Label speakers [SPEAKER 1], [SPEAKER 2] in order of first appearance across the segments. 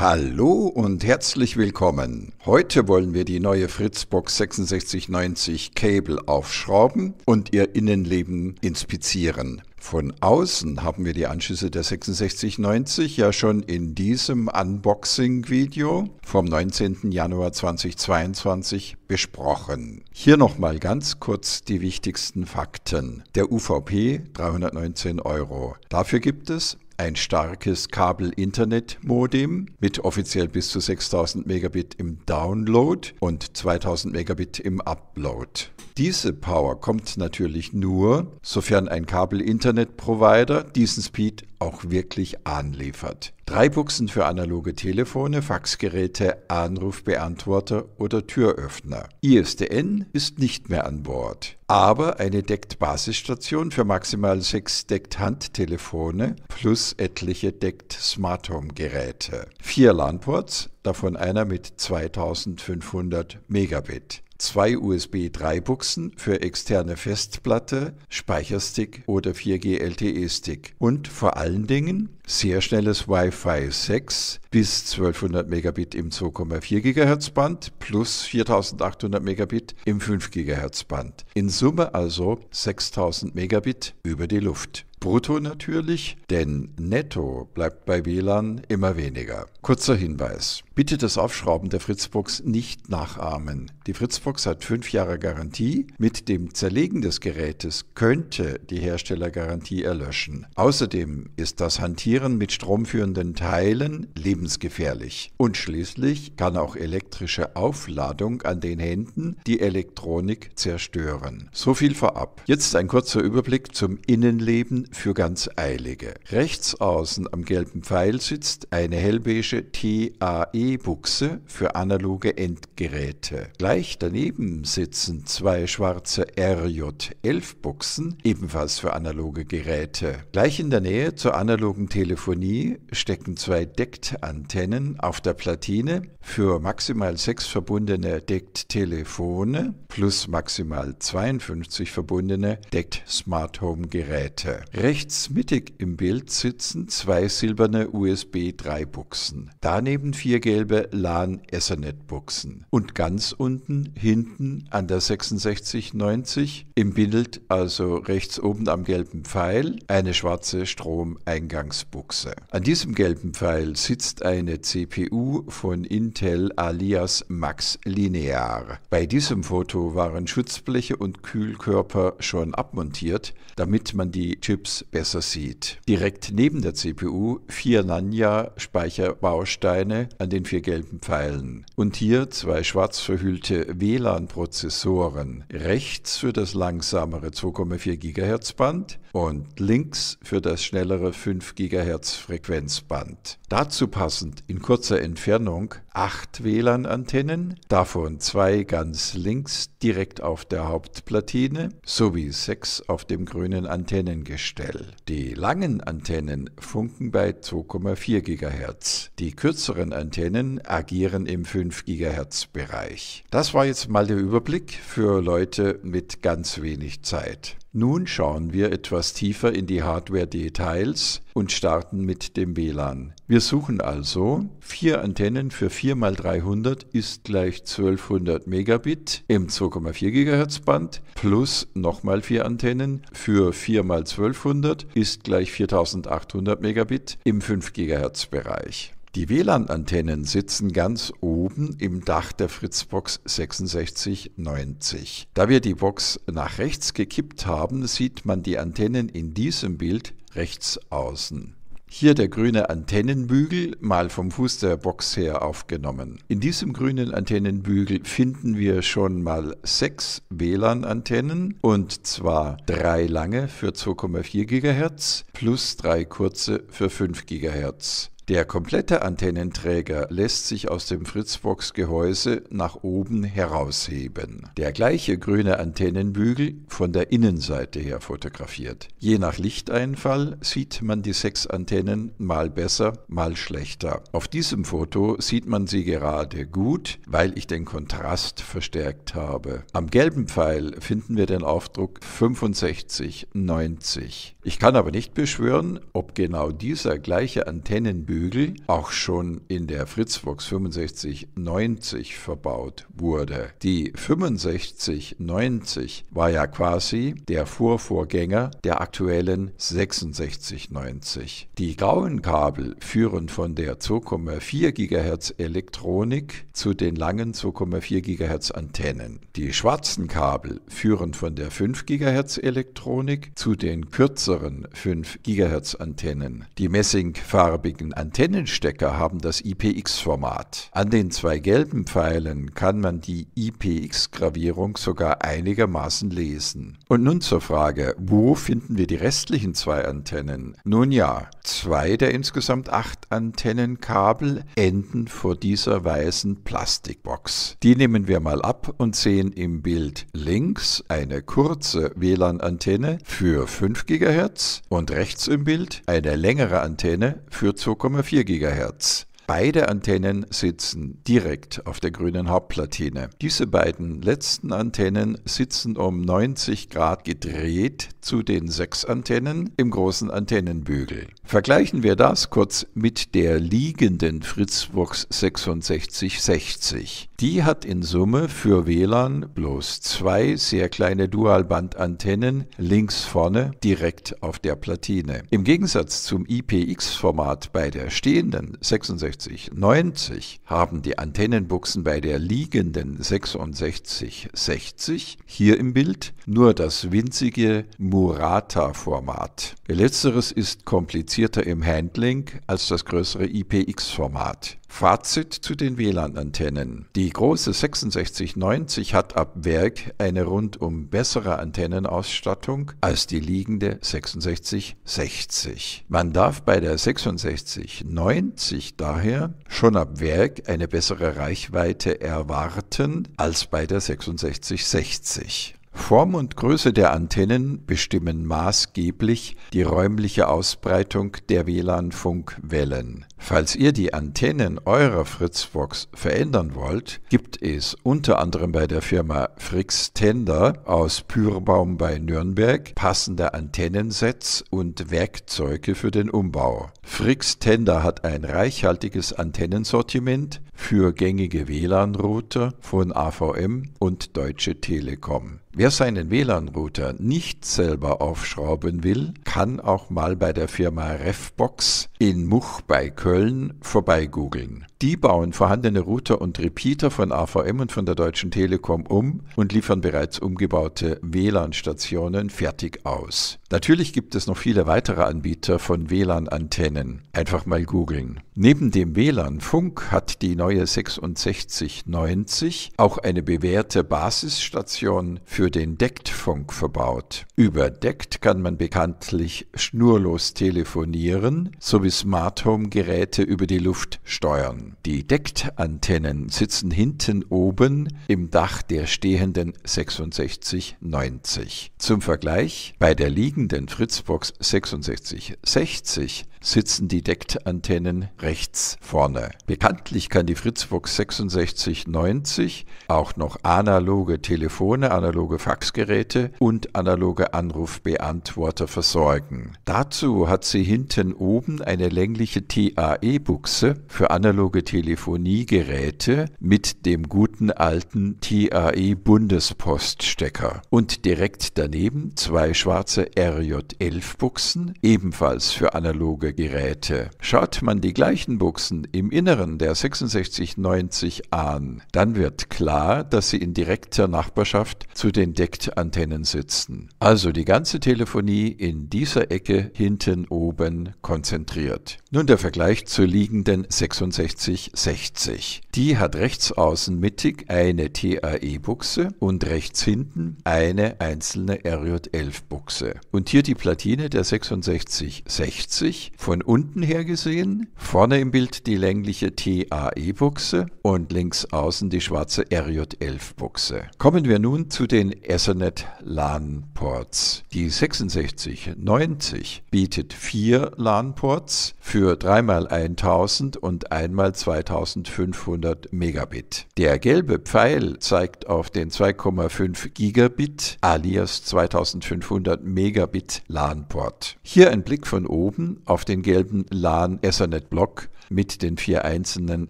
[SPEAKER 1] Hallo und herzlich willkommen. Heute wollen wir die neue Fritzbox 6690 Cable aufschrauben und ihr Innenleben inspizieren. Von außen haben wir die Anschlüsse der 6690 ja schon in diesem Unboxing-Video vom 19. Januar 2022 besprochen. Hier nochmal ganz kurz die wichtigsten Fakten. Der UVP 319 Euro. Dafür gibt es ein starkes Kabel-Internet-Modem mit offiziell bis zu 6000 Megabit im Download und 2000 Megabit im Upload. Diese Power kommt natürlich nur, sofern ein Kabel-Internet-Provider diesen Speed auch wirklich anliefert. Drei Buchsen für analoge Telefone, Faxgeräte, Anrufbeantworter oder Türöffner. ISDN ist nicht mehr an Bord, aber eine Deckt-Basisstation für maximal sechs Deckt-Handtelefone plus etliche Deckt-Smart-Home-Geräte. Vier LAN-Ports, davon einer mit 2500 Megabit zwei USB 3 Buchsen für externe Festplatte, Speicherstick oder 4G LTE Stick und vor allen Dingen sehr schnelles Wi-Fi 6 bis 1200 Megabit im 2,4 GHz Band plus 4800 Megabit im 5 GHz Band. In Summe also 6000 Megabit über die Luft. Brutto natürlich, denn netto bleibt bei WLAN immer weniger. Kurzer Hinweis. Bitte das Aufschrauben der Fritzbox nicht nachahmen. Die Fritzbox hat fünf Jahre Garantie. Mit dem Zerlegen des Gerätes könnte die Herstellergarantie erlöschen. Außerdem ist das Hantieren mit stromführenden Teilen lebensgefährlich. Und schließlich kann auch elektrische Aufladung an den Händen die Elektronik zerstören. So viel vorab. Jetzt ein kurzer Überblick zum Innenleben für ganz Eilige. Rechts außen am gelben Pfeil sitzt eine hellbeige TAE E-Buchse für analoge Endgeräte. Gleich daneben sitzen zwei schwarze RJ11-Buchsen, ebenfalls für analoge Geräte. Gleich in der Nähe zur analogen Telefonie stecken zwei DECT-Antennen auf der Platine für maximal sechs verbundene DECT-Telefone plus maximal 52 verbundene DECT-Smart Home-Geräte. Rechts mittig im Bild sitzen zwei silberne USB-3-Buchsen. Daneben vier gelbe gelbe LAN Ethernet-Buchsen. Und ganz unten, hinten an der 6690, im Bild also rechts oben am gelben Pfeil, eine schwarze Stromeingangsbuchse. An diesem gelben Pfeil sitzt eine CPU von Intel alias Max Linear. Bei diesem Foto waren Schutzbleche und Kühlkörper schon abmontiert, damit man die Chips besser sieht. Direkt neben der CPU vier Nanya-Speicherbausteine an den vier gelben Pfeilen. Und hier zwei schwarz verhüllte WLAN-Prozessoren. Rechts für das langsamere 2,4 GHz Band, und links für das schnellere 5 GHz Frequenzband. Dazu passend in kurzer Entfernung 8 WLAN-Antennen, davon 2 ganz links direkt auf der Hauptplatine sowie 6 auf dem grünen Antennengestell. Die langen Antennen funken bei 2,4 GHz. Die kürzeren Antennen agieren im 5 GHz Bereich. Das war jetzt mal der Überblick für Leute mit ganz wenig Zeit. Nun schauen wir etwas tiefer in die Hardware-Details und starten mit dem WLAN. Wir suchen also 4 Antennen für 4x300 ist gleich 1200 Megabit im 2,4 GHz Band plus nochmal 4 Antennen für 4x1200 ist gleich 4800 Megabit im 5 GHz Bereich. Die WLAN-Antennen sitzen ganz oben im Dach der Fritzbox 6690. Da wir die Box nach rechts gekippt haben, sieht man die Antennen in diesem Bild rechts außen. Hier der grüne Antennenbügel, mal vom Fuß der Box her aufgenommen. In diesem grünen Antennenbügel finden wir schon mal sechs WLAN-Antennen und zwar drei lange für 2,4 GHz plus drei kurze für 5 GHz. Der komplette Antennenträger lässt sich aus dem Fritzbox-Gehäuse nach oben herausheben. Der gleiche grüne Antennenbügel von der Innenseite her fotografiert. Je nach Lichteinfall sieht man die sechs Antennen mal besser, mal schlechter. Auf diesem Foto sieht man sie gerade gut, weil ich den Kontrast verstärkt habe. Am gelben Pfeil finden wir den Aufdruck 6590. Ich kann aber nicht beschwören, ob genau dieser gleiche Antennenbügel auch schon in der Fritzbox 6590 verbaut wurde. Die 6590 war ja quasi der Vorvorgänger der aktuellen 6690. Die grauen Kabel führen von der 2,4 GHz Elektronik zu den langen 2,4 GHz Antennen. Die schwarzen Kabel führen von der 5 GHz Elektronik zu den kürzeren größeren 5 GHz Antennen. Die messingfarbigen Antennenstecker haben das IPX-Format. An den zwei gelben Pfeilen kann man die IPX-Gravierung sogar einigermaßen lesen. Und nun zur Frage, wo finden wir die restlichen zwei Antennen? Nun ja, zwei der insgesamt acht Antennenkabel enden vor dieser weißen Plastikbox. Die nehmen wir mal ab und sehen im Bild links eine kurze WLAN-Antenne für 5 GHz GHz und rechts im Bild eine längere Antenne für 2,4 GHz. Beide Antennen sitzen direkt auf der grünen Hauptplatine. Diese beiden letzten Antennen sitzen um 90 Grad gedreht zu den sechs Antennen im großen Antennenbügel. Vergleichen wir das kurz mit der liegenden Fritzwuchs 6660. Die hat in Summe für WLAN bloß zwei sehr kleine Dualbandantennen links vorne direkt auf der Platine. Im Gegensatz zum IPX-Format bei der stehenden 66 65, 90 haben die Antennenbuchsen bei der liegenden 66, 60 hier im Bild nur das winzige Murata-Format. Letzteres ist komplizierter im Handling als das größere IPX-Format. Fazit zu den WLAN-Antennen. Die große 6690 hat ab Werk eine rundum bessere Antennenausstattung als die liegende 6660. Man darf bei der 6690 daher daher schon ab Werk eine bessere Reichweite erwarten als bei der 6660. Form und Größe der Antennen bestimmen maßgeblich die räumliche Ausbreitung der WLAN-Funkwellen. Falls ihr die Antennen eurer Fritzbox verändern wollt, gibt es unter anderem bei der Firma Frix Tender aus Pyrbaum bei Nürnberg passende Antennensets und Werkzeuge für den Umbau. Frix Tender hat ein reichhaltiges Antennensortiment für gängige WLAN-Router von AVM und Deutsche Telekom. Wer seinen WLAN-Router nicht selber aufschrauben will, kann auch mal bei der Firma Refbox in Much bei Köln Köln vorbeigoogeln. Die bauen vorhandene Router und Repeater von AVM und von der Deutschen Telekom um und liefern bereits umgebaute WLAN-Stationen fertig aus. Natürlich gibt es noch viele weitere Anbieter von WLAN-Antennen. Einfach mal googeln. Neben dem WLAN-Funk hat die neue 6690 auch eine bewährte Basisstation für den DECT-Funk verbaut. Über DECT kann man bekanntlich schnurlos telefonieren sowie Smart Home-Geräte Geräte über die Luft steuern. Die Dektantennen sitzen hinten oben im Dach der stehenden 6690. Zum Vergleich, bei der liegenden Fritzbox 6660 sitzen die Deckantennen rechts vorne. Bekanntlich kann die Fritzbox 6690 auch noch analoge Telefone, analoge Faxgeräte und analoge Anrufbeantworter versorgen. Dazu hat sie hinten oben eine längliche TAE-Buchse für analoge Telefoniegeräte mit dem guten alten TAE-Bundespoststecker und direkt daneben zwei schwarze RJ11-Buchsen, ebenfalls für analoge Abfragegeräte. Schaut man die gleichen Buchsen im Inneren der 6690 an, dann wird klar, dass sie in direkter Nachbarschaft zu den Dektantennen sitzen. Also die ganze Telefonie in dieser Ecke hinten oben konzentriert. Nun der Vergleich zur liegenden 6660. Die hat rechts außen mittig eine TAE-Buchse und rechts hinten eine einzelne RJ11-Buchse. Und hier die Platine der 6660 von unten her gesehen, vorne im Bild die längliche TAE-Buchse und links außen die schwarze RJ11-Buchse. Kommen wir nun zu den Ethernet LAN-Ports. Die 6690 bietet vier LAN-Ports für 3x1000 und 1x2500 Megabit. Der gelbe Pfeil zeigt auf den 2,5 Gigabit alias 2500 Megabit LAN-Port. Hier ein Blick von oben auf den gelben LAN Ethernet Block mit den vier einzelnen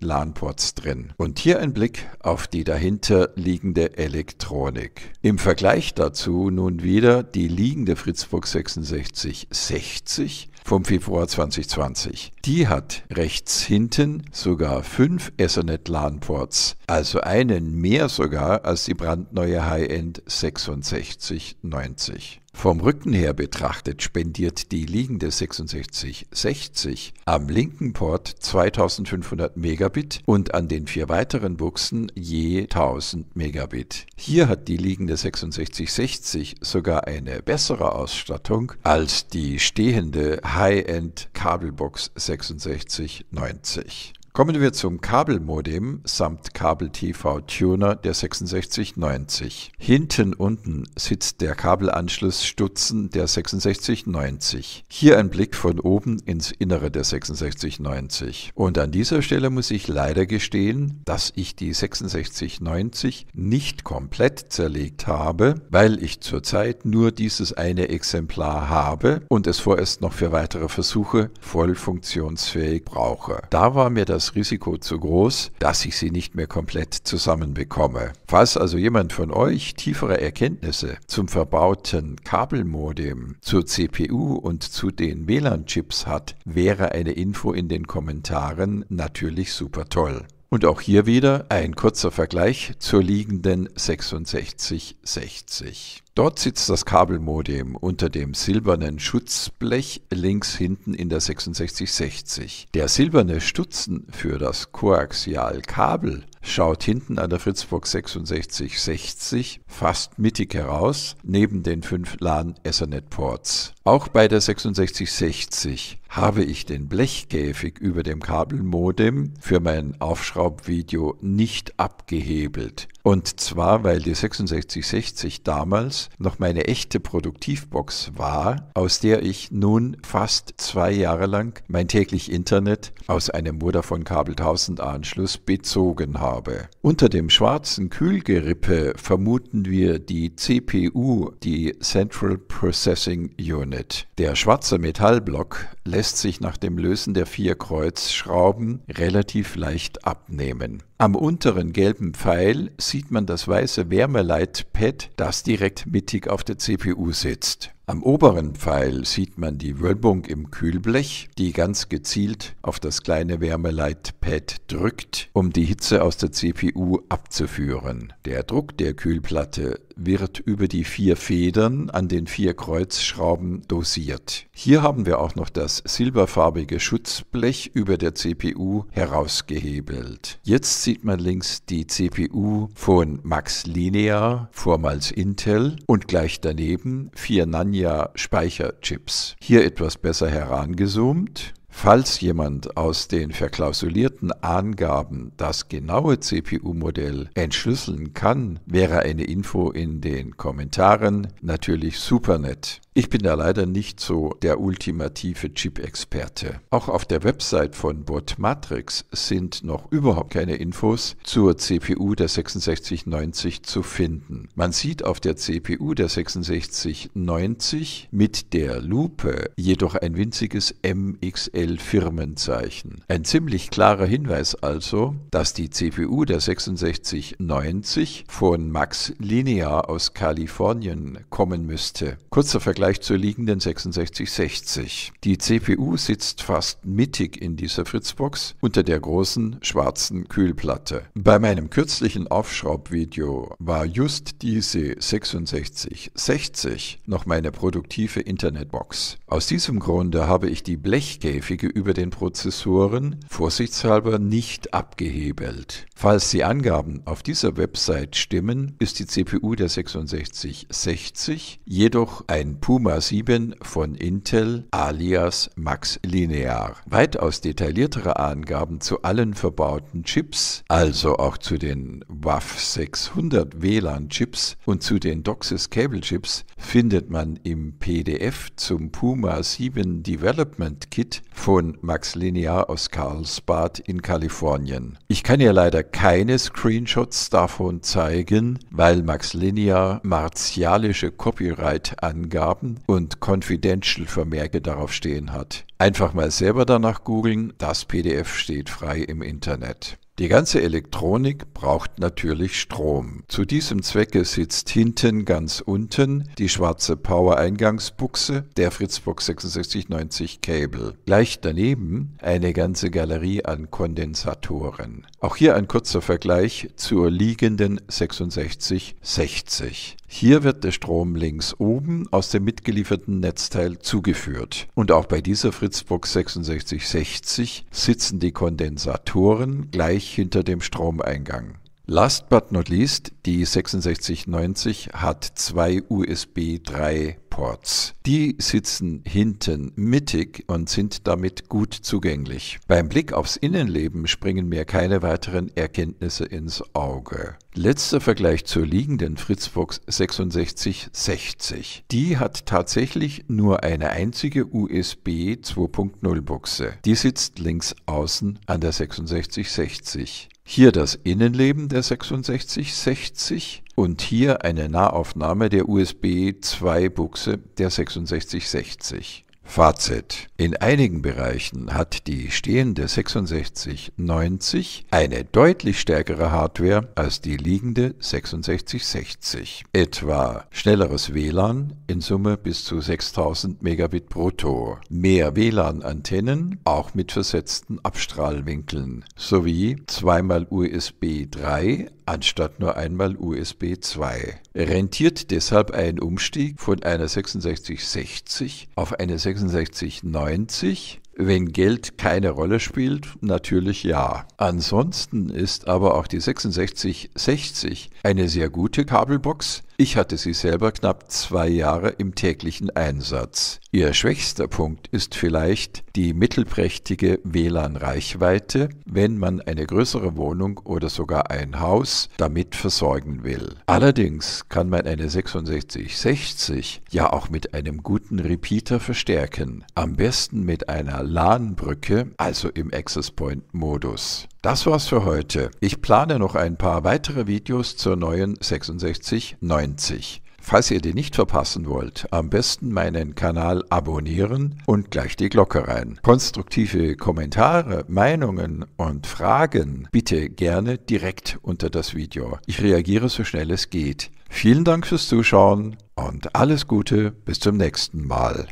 [SPEAKER 1] LAN-Ports drin. Und hier ein Blick auf die dahinter liegende Elektronik. Im Vergleich dazu nun wieder die liegende Fritzburg 6660 vom Februar 2020. Die hat rechts hinten sogar fünf Ethernet LAN-Ports, also einen mehr sogar als die brandneue High-End 6690. Vom Rücken her betrachtet spendiert die liegende 6660 am linken Port 2500 Megabit und an den vier weiteren Buchsen je 1000 Megabit. Hier hat die liegende 6660 sogar eine bessere Ausstattung als die stehende High-End Kabelbox 6690. Kommen wir zum Kabelmodem samt Kabel-TV-Tuner der 6690. Hinten unten sitzt der Kabelanschluss Stutzen der 6690. Hier ein Blick von oben ins Innere der 6690. Und an dieser Stelle muss ich leider gestehen, dass ich die 6690 nicht komplett zerlegt habe, weil ich zurzeit nur dieses eine Exemplar habe und es vorerst noch für weitere Versuche voll funktionsfähig brauche. Da war mir das Risiko zu groß, dass ich sie nicht mehr komplett zusammenbekomme. Falls also jemand von euch tiefere Erkenntnisse zum verbauten Kabelmodem, zur CPU und zu den WLAN-Chips hat, wäre eine Info in den Kommentaren natürlich super toll. Und auch hier wieder ein kurzer Vergleich zur liegenden 6660. Dort sitzt das Kabelmodem unter dem silbernen Schutzblech links hinten in der 6660. Der silberne Stutzen für das Koaxialkabel schaut hinten an der Fritzburg 6660 fast mittig heraus, neben den fünf LAN Ethernet Ports. Auch bei der 6660 habe ich den Blechkäfig über dem Kabelmodem für mein Aufschraubvideo nicht abgehebelt. Und zwar, weil die 6660 damals noch meine echte Produktivbox war, aus der ich nun fast zwei Jahre lang mein täglich Internet aus einem von Kabel 1000 Anschluss bezogen habe. Unter dem schwarzen Kühlgerippe vermuten wir die CPU, die Central Processing Unit. Der schwarze Metallblock lässt sich nach dem Lösen der vier Kreuzschrauben relativ leicht abnehmen. Am unteren gelben Pfeil sieht man das weiße Wärmeleitpad, das direkt mittig auf der CPU sitzt. Am oberen Pfeil sieht man die Wölbung im Kühlblech, die ganz gezielt auf das kleine Wärmeleitpad drückt, um die Hitze aus der CPU abzuführen. Der Druck der Kühlplatte wird über die vier Federn an den vier Kreuzschrauben dosiert. Hier haben wir auch noch das silberfarbige Schutzblech über der CPU herausgehebelt. Jetzt sieht man links die CPU von Max Linear, vormals Intel, und gleich daneben vier Nanya NVIDIA-Speicherchips. Hier etwas besser herangezoomt. Falls jemand aus den verklausulierten Angaben das genaue CPU-Modell entschlüsseln kann, wäre eine Info in den Kommentaren natürlich super nett. Ich bin da leider nicht so der ultimative Chip-Experte. Auch auf der Website von Botmatrix sind noch überhaupt keine Infos zur CPU der 6690 zu finden. Man sieht auf der CPU der 6690 mit der Lupe jedoch ein winziges MXL-Firmenzeichen. Ein ziemlich klarer Hinweis also, dass die CPU der 6690 von Max Linear aus Kalifornien kommen müsste. Kurzer Vergleich gleich zur liegenden 6660. Die CPU sitzt fast mittig in dieser Fritzbox unter der großen schwarzen Kühlplatte. Bei meinem kürzlichen Aufschraubvideo war just diese 6660 noch meine produktive Internetbox. Aus diesem Grunde habe ich die Blechkäfige über den Prozessoren vorsichtshalber nicht abgehebelt. Falls die Angaben auf dieser Website stimmen, ist die CPU der 6660 jedoch ein Puma 7 von Intel alias Max Linear. Weitaus detailliertere Angaben zu allen verbauten Chips, also auch zu den WAF 600 WLAN-Chips und zu den DOCSIS Cable Chips, findet man im PDF zum Puma 7 Development Kit von Max Linear aus Karlsbad in Kalifornien. Ich kann hier leider keine Screenshots davon zeigen, weil Max Linear martialische Copyright-Angaben haben und Confidential-Vermerke darauf stehen hat. Einfach mal selber danach googeln, das PDF steht frei im Internet. Die ganze Elektronik braucht natürlich Strom. Zu diesem Zwecke sitzt hinten ganz unten die schwarze Power-Eingangsbuchse der Fritzbox 6690 Cable. Gleich daneben eine ganze Galerie an Kondensatoren. Auch hier ein kurzer Vergleich zur liegenden 6660. Hier wird der Strom links oben aus dem mitgelieferten Netzteil zugeführt. Und auch bei dieser Fritzbox 6660 sitzen die Kondensatoren gleich hinter dem Stromeingang. Last but not least, die 6690 hat zwei USB 3 Records. Die sitzen hinten mittig und sind damit gut zugänglich. Beim Blick aufs Innenleben springen mir keine weiteren Erkenntnisse ins Auge. Letzter Vergleich zur liegenden Fritzbox 6660. Die hat tatsächlich nur eine einzige USB 2.0 Buchse. Die sitzt links außen an der 6660. Hier das Innenleben der 6660, und hier eine Nahaufnahme der USB-2-Buchse der 6660. Fazit. In einigen Bereichen hat die stehende 6690 eine deutlich stärkere Hardware als die liegende 6660. Etwa schnelleres WLAN in Summe bis zu 6000 Megabit brutto. mehr WLAN-Antennen, auch mit versetzten Abstrahlwinkeln, sowie zweimal USB 3 anstatt nur einmal USB 2. Rentiert deshalb ein Umstieg von einer 6660 auf eine 66 6690. Wenn Geld keine Rolle spielt, natürlich ja. Ansonsten ist aber auch die 6660 eine sehr gute Kabelbox, ich hatte sie selber knapp zwei Jahre im täglichen Einsatz. Ihr schwächster Punkt ist vielleicht die mittelprächtige WLAN-Reichweite, wenn man eine größere Wohnung oder sogar ein Haus damit versorgen will. Allerdings kann man eine 6660 ja auch mit einem guten Repeater verstärken, am besten mit einer LAN-Brücke, also im Access Point-Modus. Das war's für heute. Ich plane noch ein paar weitere Videos zur neuen 6690. 95. Falls ihr die nicht verpassen wollt, am besten meinen Kanal abonnieren und gleich die Glocke rein. Konstruktive Kommentare, Meinungen und Fragen bitte gerne direkt unter das Video. Ich reagiere so schnell es geht. Vielen Dank fürs Zuschauen und alles Gute bis zum nächsten Mal.